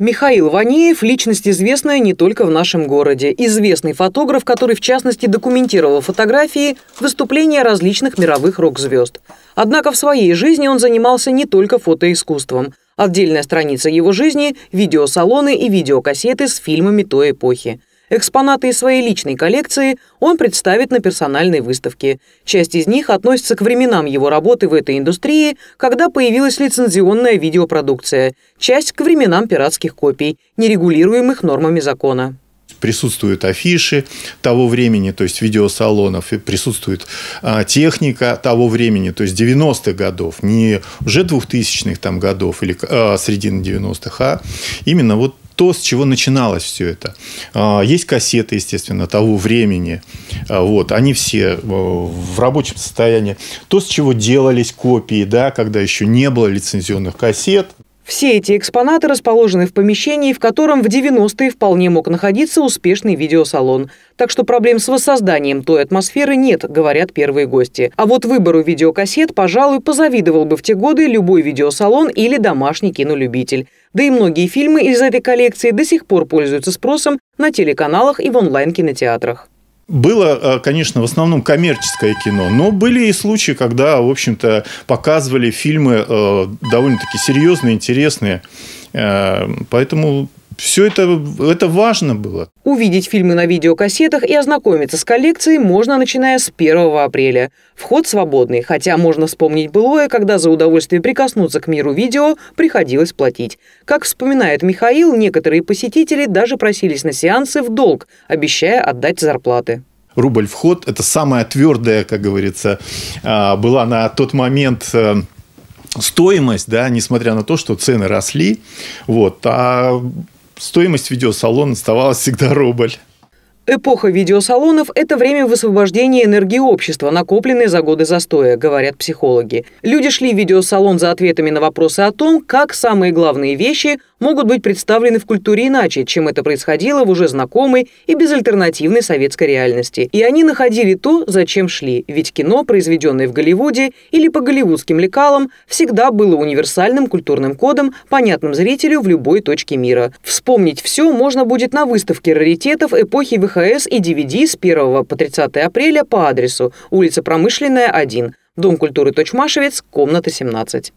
Михаил Ванеев – личность известная не только в нашем городе. Известный фотограф, который в частности документировал фотографии выступления различных мировых рок-звезд. Однако в своей жизни он занимался не только фотоискусством. Отдельная страница его жизни – видеосалоны и видеокассеты с фильмами той эпохи – Экспонаты из своей личной коллекции он представит на персональной выставке. Часть из них относится к временам его работы в этой индустрии, когда появилась лицензионная видеопродукция, часть – к временам пиратских копий, нерегулируемых нормами закона присутствуют афиши того времени, то есть видеосалонов, и присутствует а, техника того времени, то есть 90-х годов, не уже 2000-х там годов или а, середины 90-х, а именно вот то, с чего начиналось все это. А, есть кассеты, естественно, того времени. А, вот, они все э, в рабочем состоянии. То, с чего делались копии, да, когда еще не было лицензионных кассет. Все эти экспонаты расположены в помещении, в котором в 90-е вполне мог находиться успешный видеосалон. Так что проблем с воссозданием той атмосферы нет, говорят первые гости. А вот выбору видеокассет, пожалуй, позавидовал бы в те годы любой видеосалон или домашний кинолюбитель. Да и многие фильмы из этой коллекции до сих пор пользуются спросом на телеканалах и в онлайн-кинотеатрах. Было, э, конечно, в основном коммерческое кино, но были и случаи, когда, в общем-то, показывали фильмы э, довольно-таки серьезные, интересные. Э, поэтому все это, это важно было. Увидеть фильмы на видеокассетах и ознакомиться с коллекцией можно, начиная с 1 апреля. Вход свободный, хотя можно вспомнить былое, когда за удовольствие прикоснуться к миру видео приходилось платить. Как вспоминает Михаил, некоторые посетители даже просились на сеансы в долг, обещая отдать зарплаты рубль вход. Это самая твердая, как говорится, а, была на тот момент э, стоимость, да, несмотря на то, что цены росли. Вот. А стоимость видеосалона оставалась всегда рубль. Эпоха видеосалонов – это время высвобождения энергии общества, накопленной за годы застоя, говорят психологи. Люди шли в видеосалон за ответами на вопросы о том, как самые главные вещи могут быть представлены в культуре иначе, чем это происходило в уже знакомой и безальтернативной советской реальности. И они находили то, зачем шли, ведь кино, произведенное в Голливуде или по голливудским лекалам, всегда было универсальным культурным кодом, понятным зрителю в любой точке мира. Вспомнить все можно будет на выставке раритетов эпохи ВХС и DVD с 1 по 30 апреля по адресу улица Промышленная, 1, Дом культуры Точмашевец, комната 17.